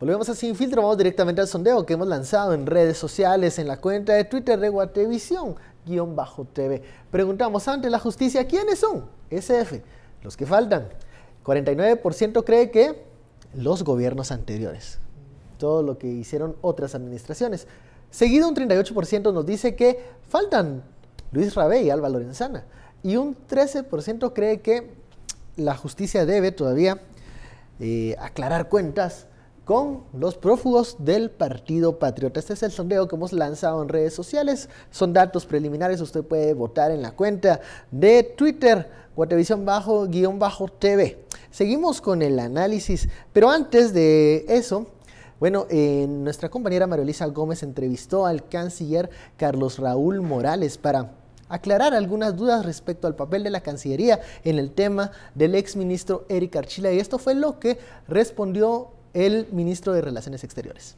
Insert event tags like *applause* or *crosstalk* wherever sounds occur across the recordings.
Volvemos a Sin Filtro, vamos directamente al sondeo que hemos lanzado en redes sociales, en la cuenta de Twitter de Guatevisión, guión bajo TV. Preguntamos ante la justicia, ¿quiénes son? SF, los que faltan. 49% cree que los gobiernos anteriores, todo lo que hicieron otras administraciones. Seguido un 38% nos dice que faltan Luis Rabé y Alba Lorenzana. Y un 13% cree que la justicia debe todavía eh, aclarar cuentas con los prófugos del Partido Patriota. Este es el sondeo que hemos lanzado en redes sociales. Son datos preliminares. Usted puede votar en la cuenta de Twitter, Guatevisión bajo guión bajo TV. Seguimos con el análisis, pero antes de eso, bueno, eh, nuestra compañera Marielisa Gómez entrevistó al canciller Carlos Raúl Morales para aclarar algunas dudas respecto al papel de la Cancillería en el tema del exministro Eric Archila. Y esto fue lo que respondió el ministro de Relaciones Exteriores.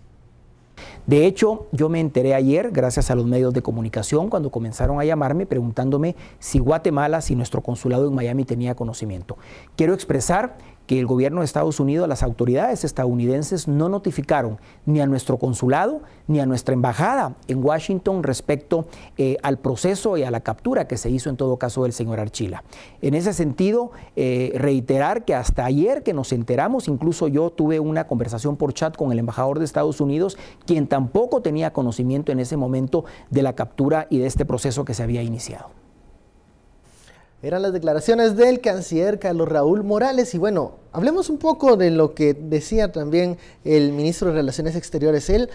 De hecho, yo me enteré ayer, gracias a los medios de comunicación, cuando comenzaron a llamarme preguntándome si Guatemala, si nuestro consulado en Miami tenía conocimiento. Quiero expresar que el gobierno de Estados Unidos, las autoridades estadounidenses no notificaron ni a nuestro consulado ni a nuestra embajada en Washington respecto eh, al proceso y a la captura que se hizo en todo caso del señor Archila. En ese sentido, eh, reiterar que hasta ayer que nos enteramos, incluso yo tuve una conversación por chat con el embajador de Estados Unidos, quien tampoco tenía conocimiento en ese momento de la captura y de este proceso que se había iniciado. Eran las declaraciones del canciller Carlos Raúl Morales y bueno, hablemos un poco de lo que decía también el ministro de Relaciones Exteriores. Él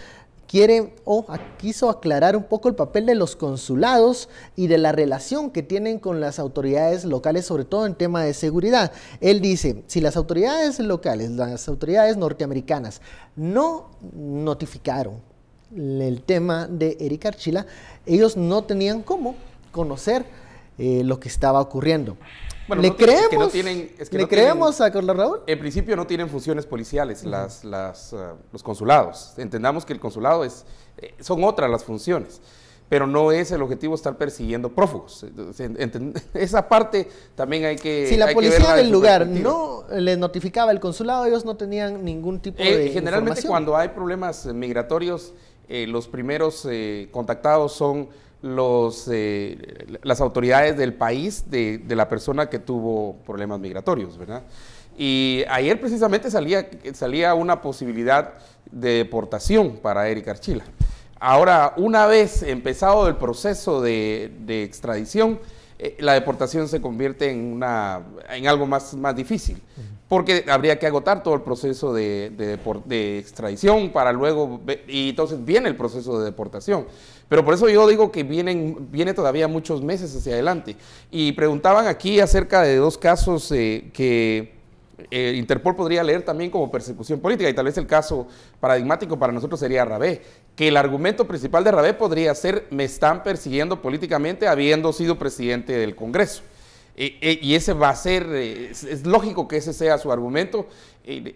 quiere o quiso aclarar un poco el papel de los consulados y de la relación que tienen con las autoridades locales, sobre todo en tema de seguridad. Él dice, si las autoridades locales, las autoridades norteamericanas, no notificaron el tema de Eric Archila, ellos no tenían cómo conocer eh, lo que estaba ocurriendo. ¿Le creemos, a Carlos Raúl? En principio no tienen funciones policiales las, las, eh, los consulados. Entendamos que el consulado es, eh, son otras las funciones, pero no es el objetivo estar persiguiendo prófugos. *laughs* esa parte también hay que... Si la policía del lugar no le notificaba el consulado, ellos no tenían ningún tipo de... Generalmente cuando hay problemas migratorios, los primeros contactados son los, eh, las autoridades del país de, la persona que tuvo problemas migratorios, ¿verdad? Y ayer precisamente salía, salía una posibilidad de deportación para Eric Archila. Ahora, una vez empezado el proceso de, extradición, eh, la deportación se convierte en, una, en algo más, más difícil porque habría que agotar todo el proceso de, extradición para luego, y entonces viene el proceso de deportación. Pero por eso yo digo que vienen, viene todavía muchos meses hacia adelante. Y preguntaban aquí acerca de dos casos eh, que eh, Interpol podría leer también como persecución política, y tal vez el caso paradigmático para nosotros sería Rabé, que el argumento principal de Rabé podría ser, me están persiguiendo políticamente habiendo sido presidente del Congreso. Eh, eh, y ese va a ser, eh, es, lógico que ese sea su argumento,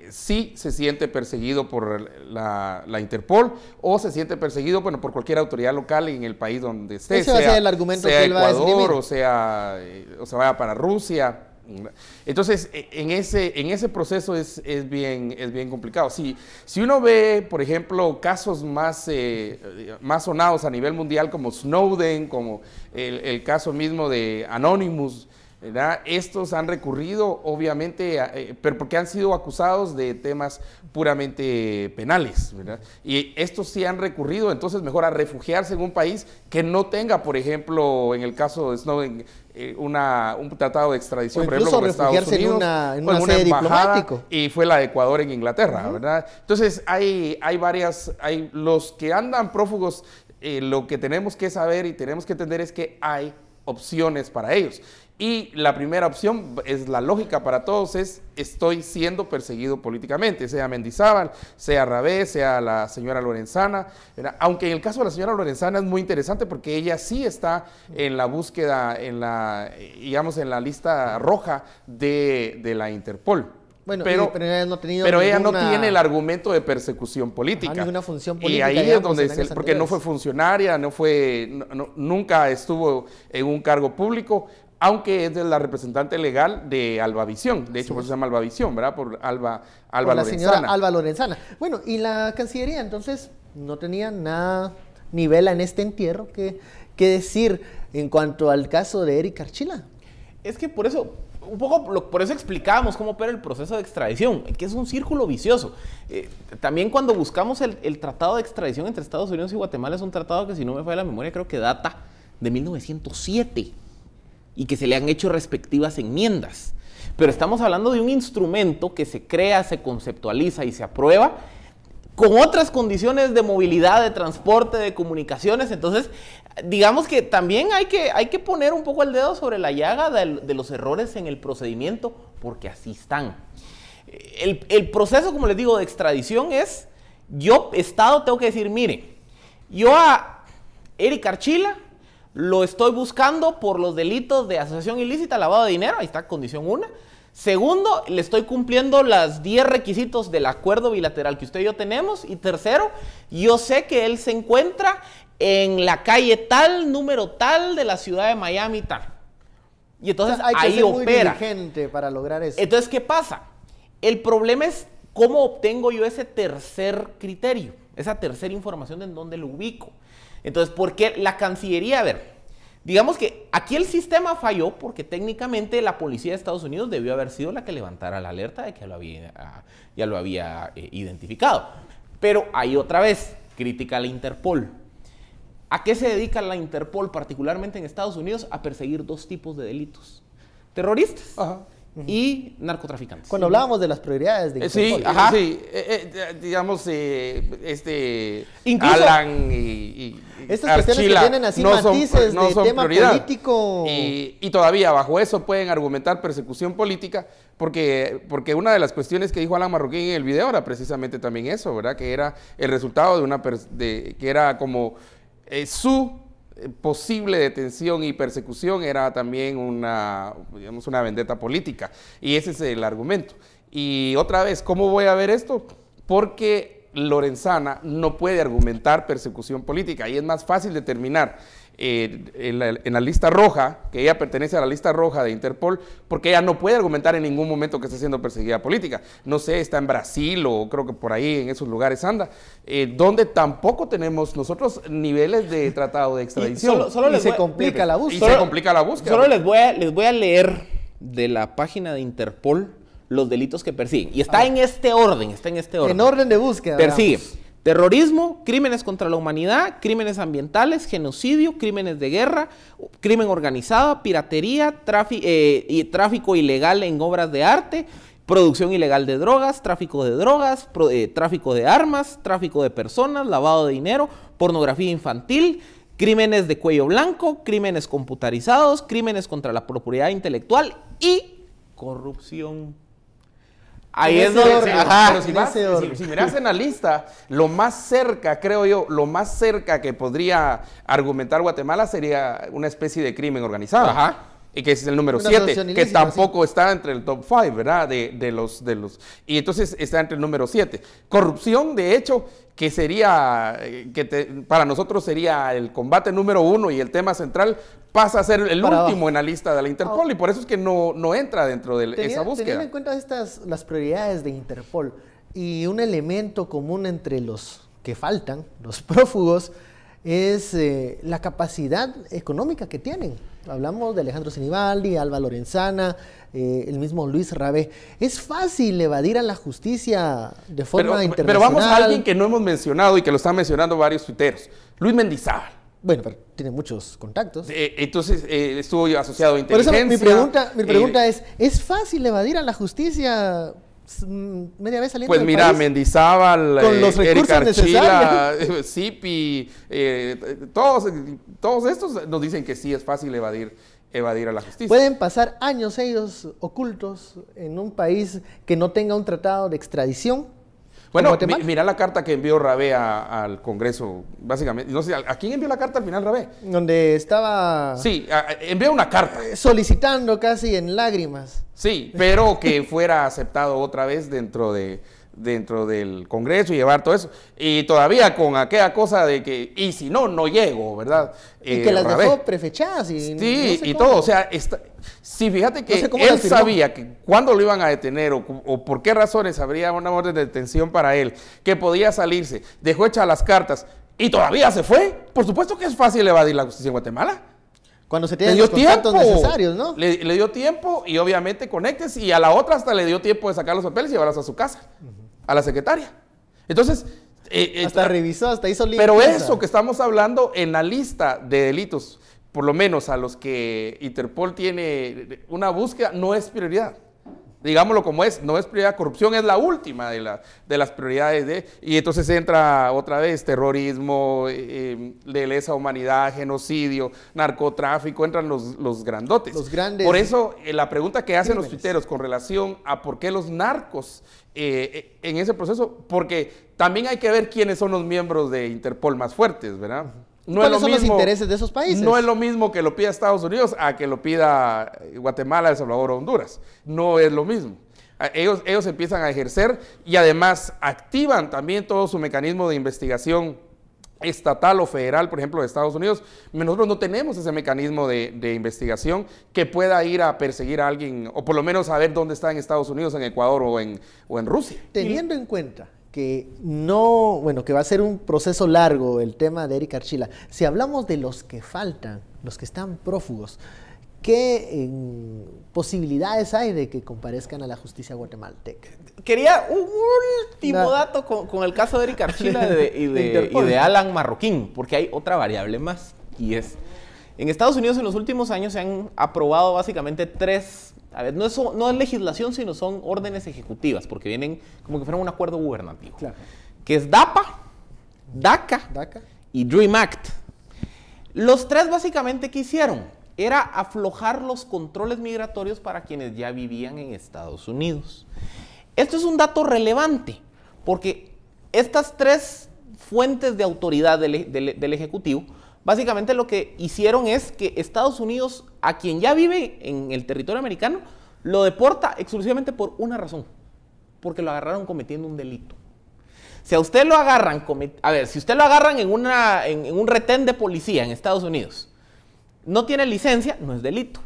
si se siente perseguido por la, Interpol o se siente perseguido bueno, por cualquier autoridad local en el país donde esté. Ese sea, va a el argumento que él Ecuador, o sea, o se vaya para Rusia. Entonces, e, en ese, en ese proceso es, bien, es bien complicado. Si, si uno ve, por ejemplo, casos más, más sonados a nivel mundial como Snowden, como el caso mismo de Anonymous, estos han recurrido, obviamente, eh, pero porque han sido acusados de temas puramente penales, Y estos sí han recurrido, entonces, mejor a refugiarse en un país que no tenga, por ejemplo, en el caso de Snowden, eh, una, un tratado de extradición, por ejemplo, con Estados Unidos, en una, en diplomático. y fue la de Ecuador en Inglaterra, ¿verdad? Entonces, hay, hay varias, hay los que andan prófugos, eh, lo que tenemos que saber y tenemos que entender es que hay opciones para ellos. Y la primera opción es la lógica para todos, es estoy siendo perseguido políticamente, sea Mendizábal, sea Rabé, sea la señora Lorenzana, aunque en el caso de la señora Lorenzana es muy interesante porque ella sí está en la búsqueda, en la, eh, digamos, en la lista roja de la Interpol pero, ella no, pero ella no tiene el argumento de persecución política. Ajá, una función política. Y ahí es donde dice, porque no fue funcionaria, no fue, nunca estuvo en un cargo público, aunque es de la representante legal de Albavisión. De hecho, por eso se llama Albavisión, ¿verdad? Por Alba, Alba la señora Alba Lorenzana. Bueno, y la Cancillería entonces no tenía nada ni vela en este entierro que, que decir en cuanto al caso de Eric Archila. Es que por eso, un poco por eso explicábamos cómo opera el proceso de extradición, que es un círculo vicioso. Eh, también cuando buscamos el, el, tratado de extradición entre Estados Unidos y Guatemala, es un tratado que si no me falla la memoria creo que data de 1907 y que se le han hecho respectivas enmiendas. Pero estamos hablando de un instrumento que se crea, se conceptualiza y se aprueba con otras condiciones de movilidad, de transporte, de comunicaciones. Entonces, digamos que también hay que, hay que poner un poco el dedo sobre la llaga de, los errores en el procedimiento, porque así están. El, el, proceso, como les digo, de extradición es, yo, Estado, tengo que decir, mire, yo a Eric Archila lo estoy buscando por los delitos de asociación ilícita, lavado de dinero, ahí está, condición 1 Segundo, le estoy cumpliendo los 10 requisitos del acuerdo bilateral que usted y yo tenemos. Y tercero, yo sé que él se encuentra en la calle tal, número tal de la ciudad de Miami tal. Y entonces ahí opera. hay que ser Muy para lograr eso. Entonces, ¿qué pasa? El problema es cómo obtengo yo ese tercer criterio, esa tercera información de en dónde lo ubico. Entonces, ¿por qué la Cancillería, a ver, Digamos que aquí el sistema falló porque técnicamente la policía de Estados Unidos debió haber sido la que levantara la alerta de que lo había, ah, ya lo había eh, identificado. Pero ahí otra vez, crítica a la Interpol. ¿A qué se dedica la Interpol, particularmente en Estados Unidos? A perseguir dos tipos de delitos. Terroristas Ajá y narcotraficantes. Cuando hablábamos de las prioridades de eh, Sí, ajá. sí. Eh, eh, digamos, este Alan y, estas cuestiones que tienen así no matices de tema político. Y, todavía bajo eso pueden argumentar persecución política, porque, porque una de las cuestiones que dijo Alan Marroquín en el video era precisamente también eso, ¿verdad? Que era el resultado de una que era como su posible detención y persecución era también una, digamos, una vendetta política. Y ese es el argumento. Y otra vez, ¿cómo voy a ver esto? Porque Lorenzana no puede argumentar persecución política y es más fácil determinar eh, en, la, lista roja, que ella pertenece a la lista roja de Interpol, porque ella no puede argumentar en ningún momento que está siendo perseguida política. No sé, está en Brasil o creo que por ahí, en esos lugares anda, eh, donde tampoco tenemos nosotros niveles de *laughs* tratado de extradición. Y solo, se complica la búsqueda. Y solo, se complica la búsqueda. Solo les voy, a, leer de la página de Interpol los delitos que persiguen. Y está en este orden, está en este orden. En orden de búsqueda. Persigue. Terrorismo, crímenes contra la humanidad, crímenes ambientales, genocidio, crímenes de guerra, crimen organizado, piratería, eh, y tráfico ilegal en obras de arte, producción ilegal de drogas, tráfico de drogas, eh, tráfico de armas, tráfico de personas, lavado de dinero, pornografía infantil, crímenes de cuello blanco, crímenes computarizados, crímenes contra la propiedad intelectual y corrupción. Ahí es donde. si, miras en la lista, lo más cerca, creo yo, lo más cerca que podría argumentar Guatemala sería una especie de crimen organizado. Ajá y que es el número 7, que tampoco está entre el top 5, ¿verdad? De, de, los, de los, y entonces está entre el número 7. Corrupción, de hecho, que sería, eh, que para nosotros sería el combate número 1 y el tema central, pasa a ser el último en la lista de la Interpol ah. y por eso es que no, no entra dentro de esa búsqueda. Teniendo en cuenta estas, las prioridades de Interpol y un elemento común entre los que faltan, los *laughs* prófugos, es eh, la capacidad económica que tienen. Hablamos de Alejandro Sinibaldi, Alba Lorenzana, eh, el mismo Luis Rabé. Es fácil evadir a la justicia de forma internacional. Pero vamos a alguien que no hemos mencionado y que lo están mencionando varios tuiteros. Luis Mendizábal. Bueno, pero tiene muchos contactos. Eh, entonces estuvo asociado a inteligencia. Por mi pregunta, mi pregunta es, ¿es fácil evadir a la justicia media Pues mira, Mendizábal, con los eh, recursos Archila, eh, Zipi, eh, todos, todos estos nos dicen que sí es fácil evadir evadir a la justicia. Pueden pasar años ellos ocultos en un país que no tenga un tratado de extradición bueno, mira la carta que envió Rabé al Congreso, básicamente. No sé, ¿a, quién envió la carta al final Rabé? Donde estaba... Sí, envió una carta. Eh, solicitando casi en lágrimas. Sí, pero que fuera aceptado otra vez dentro de dentro del Congreso y llevar todo eso. Y todavía con aquella cosa de que, y si no, no llego, ¿verdad? Y eh, que las dejó prefechadas y... Sí, y todo, o sea, si fíjate que él sabía que cuándo lo iban a detener o, o, por qué razones habría una orden de detención para él, que podía salirse, dejó hechas las cartas y todavía se fue. Por supuesto que es fácil evadir la justicia en Guatemala. Cuando se tiene los contactos necesarios, ¿no? Le, dio tiempo y obviamente conectes y a la otra hasta le dio tiempo de sacar los papeles y llevarlos a su casa, a la secretaria. Entonces... Eh, eh hasta revisó, hasta hizo Pero eso que estamos hablando en la lista de delitos, por lo menos a los que Interpol tiene una búsqueda, no es prioridad digámoslo como es, no es prioridad, corrupción es la última de, de las prioridades de, y entonces entra otra vez terrorismo, eh, eh, lesa humanidad, genocidio, narcotráfico, entran los, los grandotes. Los grandes. Por eso eh, la pregunta que hacen los tuiteros con relación a por qué los narcos en ese proceso, porque también hay que ver quiénes son los miembros de Interpol más fuertes, ¿verdad? no es lo mismo, los intereses de esos países? No es lo mismo que lo pida Estados Unidos a que lo pida eh, Guatemala, El Salvador o Honduras. No es lo mismo. Ah, ellos, ellos empiezan a ejercer y además activan también todo su mecanismo de investigación estatal o federal, por ejemplo, de Estados Unidos, nosotros no tenemos ese mecanismo de, investigación que pueda ir a perseguir a alguien, o por lo menos saber dónde está en Estados Unidos, en Ecuador o en, o en Rusia. Teniendo en cuenta que no, bueno, que va a ser un proceso largo el tema de Eric Archila. Si hablamos de los que faltan, los que están prófugos, ¿qué posibilidades hay de que comparezcan a la justicia guatemalteca? Quería un último dato con, el caso de Eric Archila y, *laughs* de, y de Alan Marroquín, porque hay otra variable más, y es en Estados Unidos en los últimos años se han aprobado básicamente tres, no es, legislación, sino son órdenes ejecutivas, porque vienen como que fueron un acuerdo gubernativo, que es DAPA, DACA, y DREAM Act. Los tres básicamente que hicieron era aflojar los controles migratorios para quienes ya vivían en Estados Unidos. Esto es un dato relevante, porque estas tres fuentes de autoridad del Ejecutivo Básicamente lo que hicieron es que Estados Unidos, a quien ya vive en el territorio americano, lo deporta exclusivamente por una razón, porque lo agarraron cometiendo un delito. Si a usted lo agarran, a ver, si usted lo agarran en, una, un retén de policía en Estados Unidos, no tiene licencia, no es delito.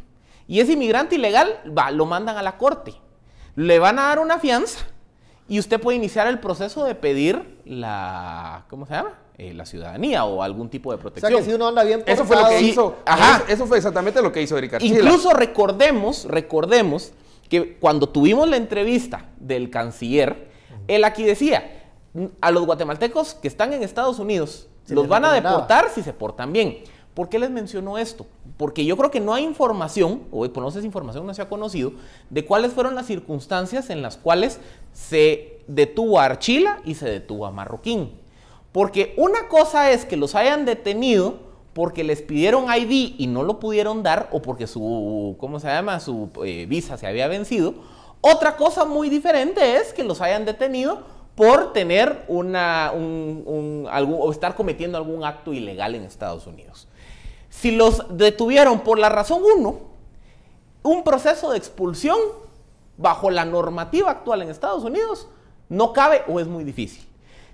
Y es inmigrante ilegal, va, lo mandan a la corte. Le van a dar una fianza y usted puede iniciar el proceso de pedir la, ¿cómo se llama? Eh, la ciudadanía o algún tipo de protección. O sea, que si uno anda bien Eso fue lo que hizo. Ajá. Eso, fue exactamente lo que hizo Archila Incluso recordemos, recordemos que cuando tuvimos la entrevista del canciller, él aquí decía, a los guatemaltecos que están en Estados Unidos, los van a deportar si se portan bien. ¿Por qué les mencionó esto? Porque yo creo que no hay información, o conoces información no se ha conocido, de cuáles fueron las circunstancias en las cuales se detuvo a Archila y se detuvo a Marroquín. Porque una cosa es que los hayan detenido porque les pidieron ID y no lo pudieron dar o porque su, ¿cómo se llama? Su eh, visa se había vencido. Otra cosa muy diferente es que los hayan detenido por tener una, o estar cometiendo algún acto ilegal en Estados Unidos. Si los detuvieron por la razón 1, un proceso de expulsión bajo la normativa actual en Estados Unidos no cabe o es muy difícil.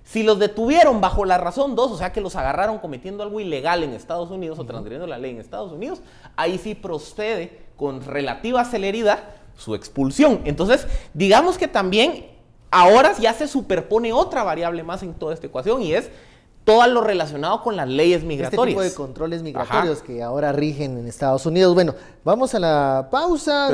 Si los detuvieron bajo la razón 2, o sea que los agarraron cometiendo algo ilegal en Estados Unidos o transgrediendo la ley en Estados Unidos, ahí sí procede con relativa celeridad su expulsión. Entonces, digamos que también ahora ya se superpone otra variable más en toda esta ecuación y es todo lo relacionado con las leyes migratorias. Este tipo de controles migratorios que ahora rigen en Estados Unidos. Bueno, vamos a la pausa.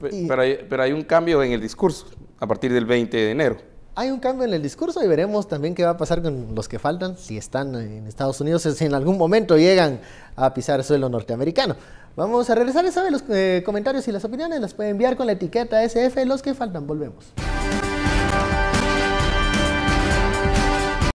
pero hay un cambio en el discurso a partir del 20 de enero hay un cambio en el discurso y veremos también qué va a pasar con los que faltan, si están en Estados Unidos, si en algún momento llegan a pisar suelo norteamericano. Vamos a regresar, saben, los eh, comentarios y las opiniones las pueden enviar con la etiqueta SF, los que faltan, volvemos.